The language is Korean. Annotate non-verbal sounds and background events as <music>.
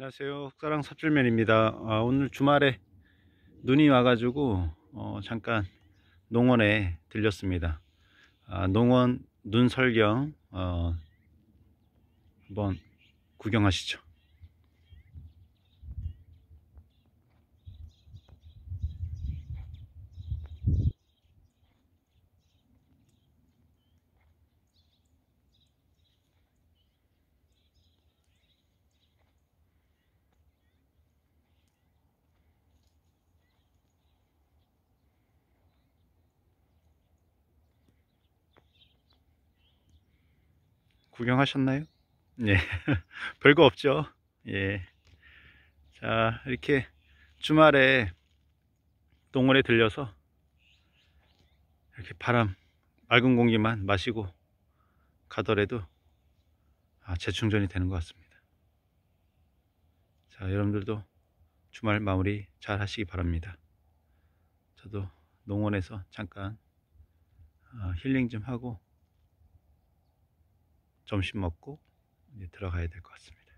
안녕하세요 흑사랑 삽질면입니다 아, 오늘 주말에 눈이 와가지고 어, 잠깐 농원에 들렸습니다 아, 농원 눈 설경 어, 한번 구경하시죠 구경하셨나요? 예. <laughs> 별거 없죠? 예. 자, 이렇게 주말에 동원에 들려서 이렇게 바람, 맑은 공기만 마시고 가더라도 아, 재충전이 되는 것 같습니다. 자, 여러분들도 주말 마무리 잘 하시기 바랍니다. 저도 농원에서 잠깐 어, 힐링 좀 하고 점심 먹고 들어가야 될 것 같습니다.